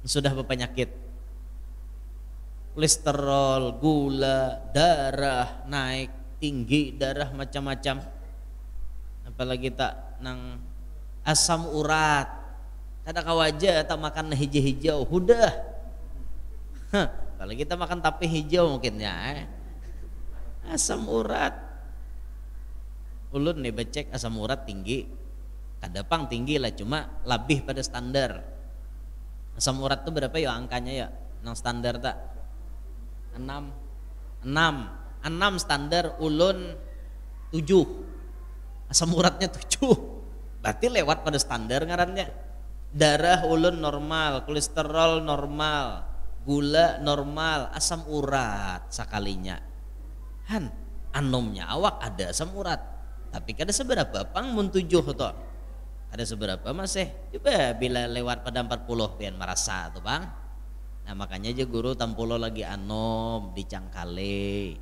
sudah berpenyakit kolesterol, gula, darah naik tinggi, darah macam-macam. Apalagi tak nang asam urat. Kada kawaja tak makan hijau-hijau, udah. Apalagi kita makan tapi hijau mungkin ya. Eh. Asam urat. Ulun nih becek asam urat tinggi. pang tinggi lah cuma lebih pada standar. Asam urat tuh berapa ya angkanya ya? Nang standar tak? enam enam enam standar ulun tujuh asam uratnya tujuh berarti lewat pada standar ngarannya darah ulun normal kolesterol normal gula normal asam urat sekalinya han anomnya awak ada asam urat tapi kada seberapa pang mun tujuh toh ada seberapa masih coba bila lewat pada 40 pian merasa tuh bang Nah makanya aja guru tampoloh lagi anom di Cangkale.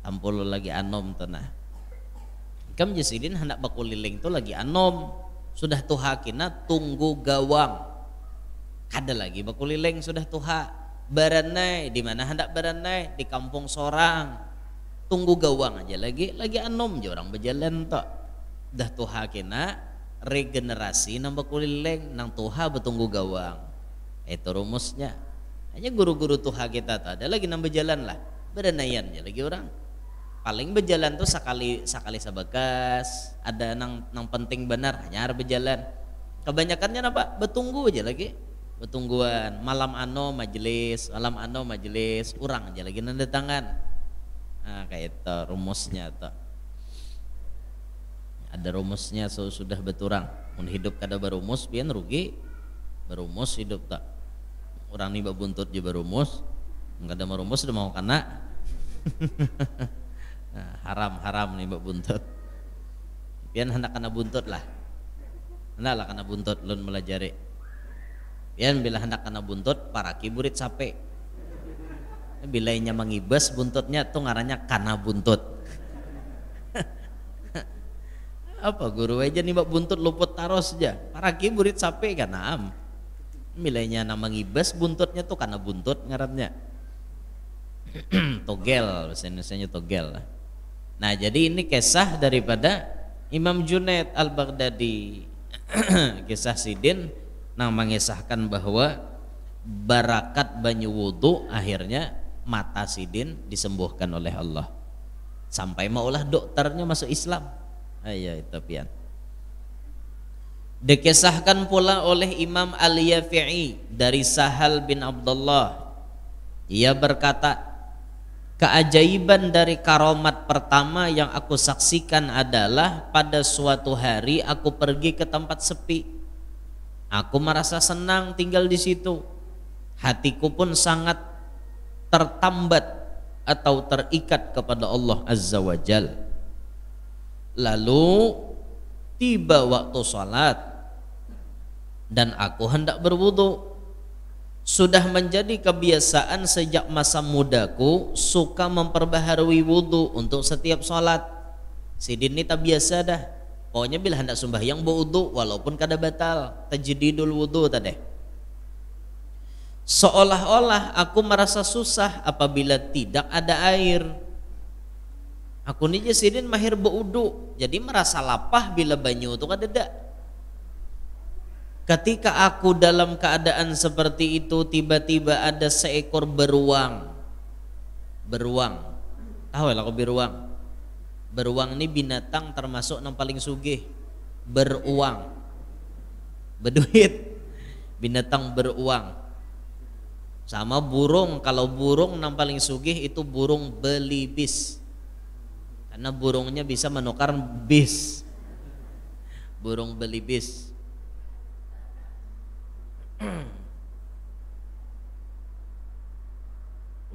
tampolo lagi anom tenah. Kam jasidin hendak bakuliling tuh lagi anom. Sudah tuhakinah tunggu gawang. Kada lagi bakuliling sudah tuha beranai di mana hendak beranai di kampung sorang. Tunggu gawang aja lagi lagi anom jorang orang berjalan tak. Dah tuhakinah regenerasi nambah kuliling nang tuha betunggu gawang. Itu rumusnya hanya guru-guru tuha kita tuh ada lagi nambah jalan lah. Beranayan ya lagi orang. Paling berjalan tuh sekali sekali sebekas ada nang nang penting benar hanya berjalan. Kebanyakannya apa? Betunggu aja lagi. Betungguan malam ano majelis, malam ano majelis, orang aja lagi nanda tangan. Nah, kayak itu rumusnya tuh. Ada rumusnya so, sudah beturang. Mun hidup kada berumus biar rugi. Berumus hidup tak orang ini buntut juga rumus nggak ada merumus udah mau kena nah, haram haram nih mbak buntut pian hendak kena buntut lah hendak lah kena buntut lun melajari pian bila hendak kena buntut para kiburit sape inya mengibas buntutnya tuh ngaranya kena buntut apa guru aja nih mbak buntut luput taros aja para kiburit sape kan am milainya nama ngibes buntutnya tuh karena buntut ngarannya togel bahasa togel nah jadi ini kisah daripada Imam Junaid al-Baghdadi kisah Sidin nang mengisahkan bahwa barakat banyu wudhu akhirnya mata Sidin disembuhkan oleh Allah sampai maulah dokternya masuk Islam ayo iya, itu pian Dikisahkan pula oleh Imam Al-Yafi'i dari Sahal bin Abdullah. Ia berkata, keajaiban dari karomat pertama yang aku saksikan adalah pada suatu hari aku pergi ke tempat sepi. Aku merasa senang tinggal di situ. Hatiku pun sangat tertambat atau terikat kepada Allah Azza wa Jal. Lalu tiba waktu sholat dan aku hendak berwudu sudah menjadi kebiasaan sejak masa mudaku suka memperbaharui wudu untuk setiap sholat sidin ini tak biasa dah pokoknya bila hendak sembahyang berwudu walaupun kada batal tajdidul wudu tadi seolah-olah aku merasa susah apabila tidak ada air Aku nih sidin mahir beudu. Jadi merasa lapah bila banyu itu kadeda. Ketika aku dalam keadaan seperti itu tiba-tiba ada seekor beruang. Beruang. Tahu lah aku beruang. Beruang ini binatang termasuk yang paling sugih. Beruang. Berduit. Binatang beruang sama burung kalau burung yang paling sugih itu burung belibis karena burungnya bisa menukar bis burung beli bis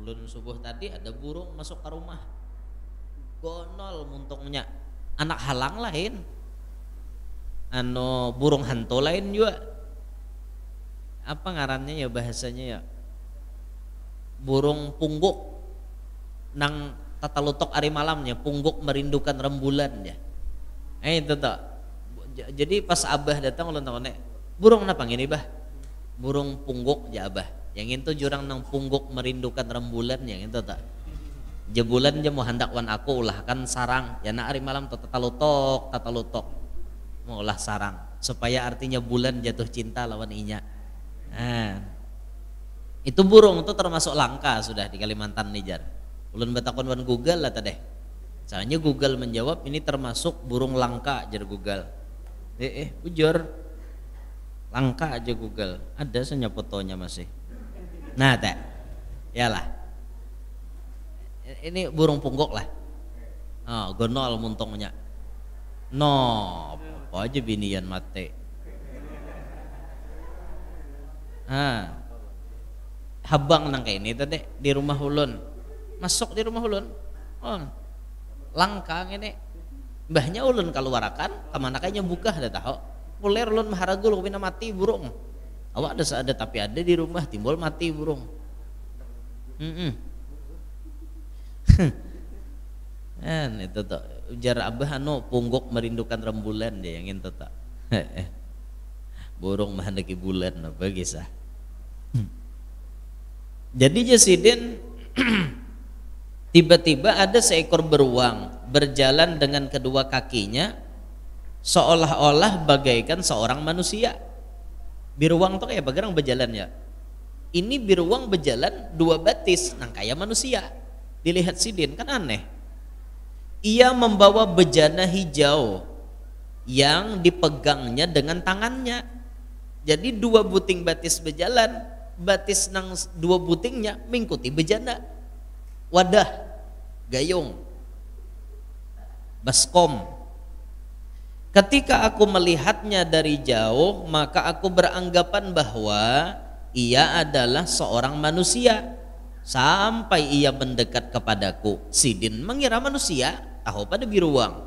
ulun subuh tadi ada burung masuk ke rumah gonol muntungnya anak halang lain anu burung hantu lain juga apa ngarannya ya bahasanya ya burung pungguk nang tata lutok hari malamnya pungguk merindukan rembulan ya eh itu tak jadi pas abah datang ulang tahun nek burung apa ini bah burung pungguk ya abah yang itu jurang nang pungguk merindukan rembulan yang itu tak jebulan je mau hendak wan aku kan sarang ya nak hari malam tata lutok tata lutok mau ulah sarang supaya artinya bulan jatuh cinta lawan inya nah, itu burung itu termasuk langka sudah di Kalimantan Nijar ulun batakon wan Google lah tadi caranya Google menjawab ini termasuk burung langka jar Google eh eh ujur langka aja Google ada senya fotonya masih nah tak lah ini burung punggok lah oh, gonol muntongnya no apa aja binian mate ah habang nang kayak ini tadi di rumah ulun masuk di rumah ulun oh, langka ini mbahnya ulun keluarakan kemana kayaknya buka ada tahu puler ulun maharagul kubina mati burung awak ada ada tapi ada di rumah timbul mati burung mm -mm. kan itu tuh ujar abah anu punggok merindukan rembulan dia yang itu tuh burung menghendaki bulan apa kisah hmm. jadi jasidin Tiba-tiba ada seekor beruang berjalan dengan kedua kakinya seolah-olah bagaikan seorang manusia. Beruang tuh kayak bagaimana berjalan ya? Ini beruang berjalan dua batis, nang kayak manusia. Dilihat sidin kan aneh. Ia membawa bejana hijau yang dipegangnya dengan tangannya. Jadi dua buting batis berjalan, batis nang dua butingnya mengikuti bejana wadah, gayung, baskom. Ketika aku melihatnya dari jauh, maka aku beranggapan bahwa ia adalah seorang manusia sampai ia mendekat kepadaku. Sidin mengira manusia, tahu pada biruang.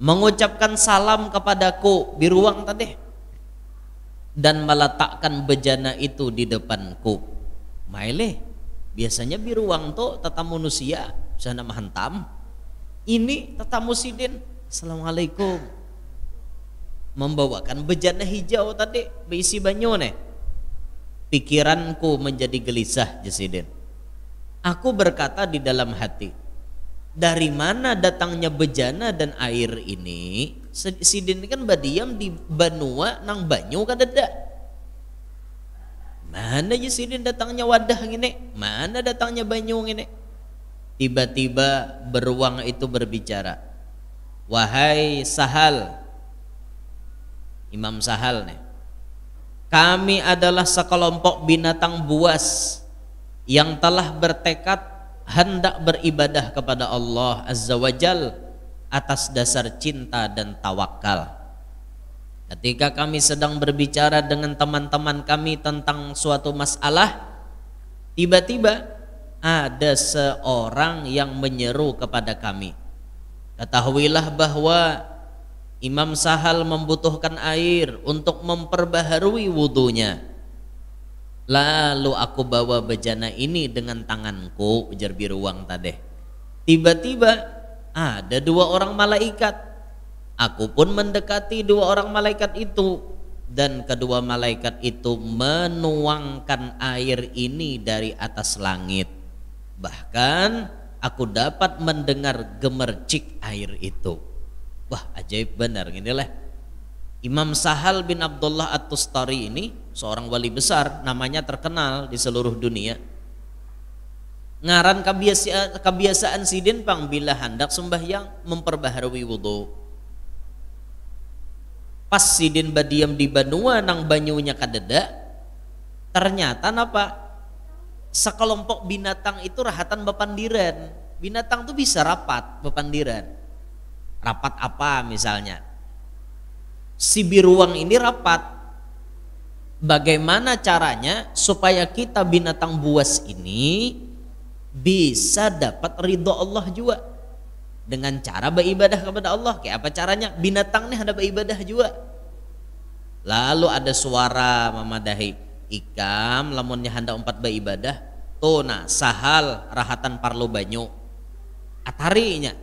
Mengucapkan salam kepadaku, biruang tadi. Dan meletakkan bejana itu di depanku. Maile, biasanya biru tuh tetamu manusia sana menghantam ini tetamu sidin assalamualaikum membawakan bejana hijau tadi berisi nih. pikiranku menjadi gelisah jesidin aku berkata di dalam hati dari mana datangnya bejana dan air ini sidin kan badiam di banua nang banyu tidak kan, Mana sini datangnya wadah ini? Mana datangnya banyu ini? Tiba-tiba beruang itu berbicara. Wahai Sahal. Imam Sahal nih. Kami adalah sekelompok binatang buas yang telah bertekad hendak beribadah kepada Allah Azza wa Jal atas dasar cinta dan tawakal. Ketika kami sedang berbicara dengan teman-teman kami tentang suatu masalah, tiba-tiba ada seorang yang menyeru kepada kami. Ketahuilah bahwa Imam Sahal membutuhkan air untuk memperbaharui wudhunya. Lalu aku bawa bejana ini dengan tanganku, ujar biruang tadeh. Tiba-tiba ada dua orang malaikat Aku pun mendekati dua orang malaikat itu dan kedua malaikat itu menuangkan air ini dari atas langit. Bahkan aku dapat mendengar gemercik air itu. Wah, ajaib benar inilah. Imam Sahal bin Abdullah At-Tustari ini seorang wali besar, namanya terkenal di seluruh dunia. Ngaran kebiasaan, kebiasaan sidin pang bila hendak sembahyang memperbaharui wudhu Pas Sidin badiam di banua nang banyunya kadeda ternyata napa sekelompok binatang itu rahatan bepandiran binatang tuh bisa rapat bepandiran rapat apa misalnya si biruang ini rapat bagaimana caranya supaya kita binatang buas ini bisa dapat ridho Allah juga dengan cara beribadah kepada Allah kayak apa caranya binatang nih ada beribadah juga lalu ada suara memadahi ikam lamunnya handa empat beribadah tona sahal rahatan parlo banyu atarinya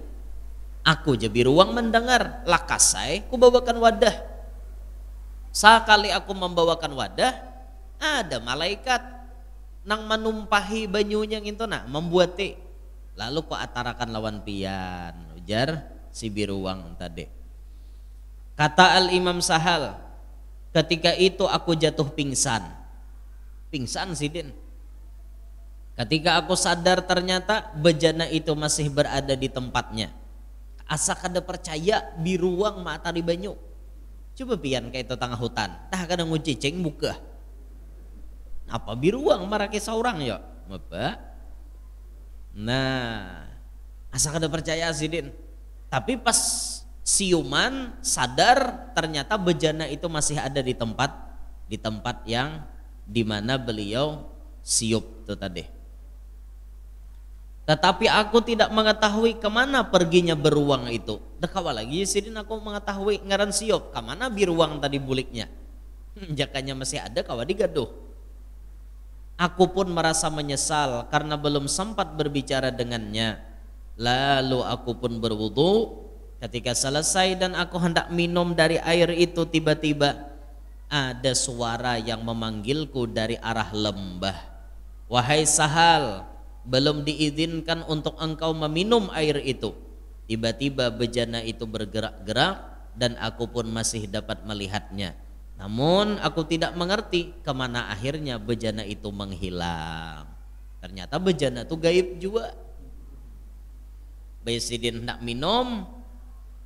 aku jadi ruang mendengar lakasai ku bawakan wadah sekali aku membawakan wadah ada malaikat nang menumpahi banyunya gitu nah membuat lalu kok atarakan lawan pian ujar si biruang tadi kata al imam sahal ketika itu aku jatuh pingsan pingsan sidin ketika aku sadar ternyata bejana itu masih berada di tempatnya asa kada percaya biruang mata di banyu coba pian kayak itu tengah hutan tah kada ngucicing buka apa biruang marake seorang ya bapak Nah, asal ada percaya Azidin. Tapi pas siuman sadar ternyata bejana itu masih ada di tempat di tempat yang dimana beliau siup tuh tadi. Tetapi aku tidak mengetahui kemana perginya beruang itu. Dekawa lagi sidin aku mengetahui ngaran siup kemana biruang tadi buliknya. Hmm, Jakanya masih ada kawa digaduh. Aku pun merasa menyesal karena belum sempat berbicara dengannya. Lalu aku pun berwudu. Ketika selesai dan aku hendak minum dari air itu tiba-tiba ada suara yang memanggilku dari arah lembah. Wahai Sahal, belum diizinkan untuk engkau meminum air itu. Tiba-tiba bejana itu bergerak-gerak dan aku pun masih dapat melihatnya namun aku tidak mengerti kemana akhirnya bejana itu menghilang. Ternyata bejana itu gaib juga. Bayasidin hendak minum,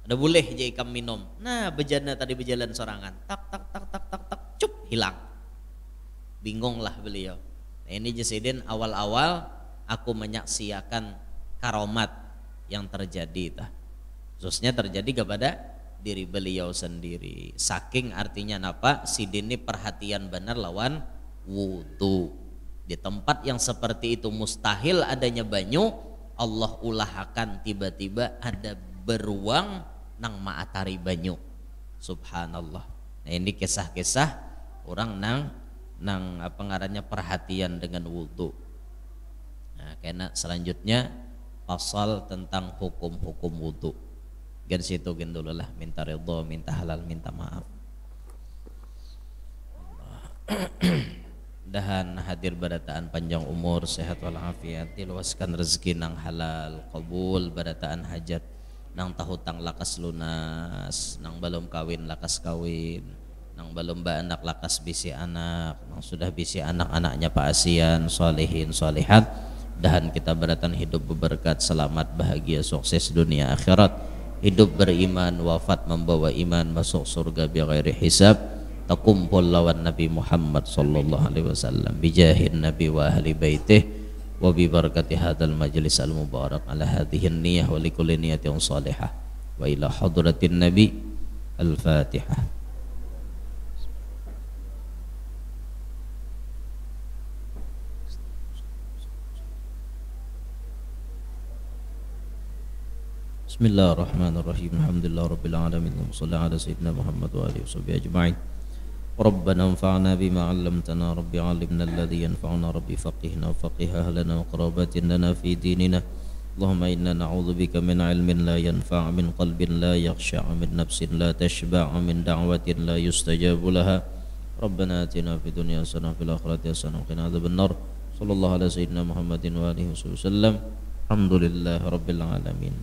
ada boleh jadi kamu minum. Nah bejana tadi berjalan sorangan, tak tak tak tak tak tak, cup hilang. Bingunglah beliau. Nah, ini Jasidin awal-awal aku menyaksikan karomat yang terjadi. Khususnya terjadi kepada diri beliau sendiri. Saking artinya napa? si ini perhatian benar lawan wudu. Di tempat yang seperti itu mustahil adanya banyu, Allah ulahakan tiba-tiba ada beruang nang maatari banyu. Subhanallah. Nah ini kisah-kisah orang nang nang apa ngarannya perhatian dengan wudu. Nah, kena selanjutnya pasal tentang hukum-hukum wudu gan situ gen dulu gitu lah minta ridho, minta halal, minta maaf. Dahan hadir badataan panjang umur, sehat walafiat, diluaskan rezeki nang halal, kabul badataan hajat, nang tahutang lakas lunas, nang belum kawin lakas kawin, nang belum ba anak lakas bisi anak, nang sudah bisi anak-anaknya Pak Asian, solehin, solehat, dahan kita beratan hidup berkat selamat, bahagia, sukses dunia akhirat hidup beriman wafat membawa iman masuk surga bi ghairi hisab takumpul lawan Nabi Muhammad sallallahu alaihi wasallam bijahin Nabi wa ahli baitih wa bi barakati hadzal majlis al mubarak ala hadhihi niyah wa likulli niyatin salihah wa ila hadratin nabi al-fatihah بسم الله الرحمن الرحيم الحمد لله رب العالمين وصلى على سيدنا محمد وآله وصحبه أجمعين ربنا انفعنا بما علمتنا رب علمنا الذي ينفعنا رب فقهنا وفقه أهلنا وقراباتنا لنا في ديننا اللهم إنا نعوذ بك من علم لا ينفع من قلب لا يخشع من نفس لا تشبع من دعوة لا يستجاب لها ربنا آتنا في الدنيا حسنة وفي الآخرة حسنة وقنا عذاب النار صلى الله على سيدنا محمد وآله وصحبه وسلم الحمد لله رب العالمين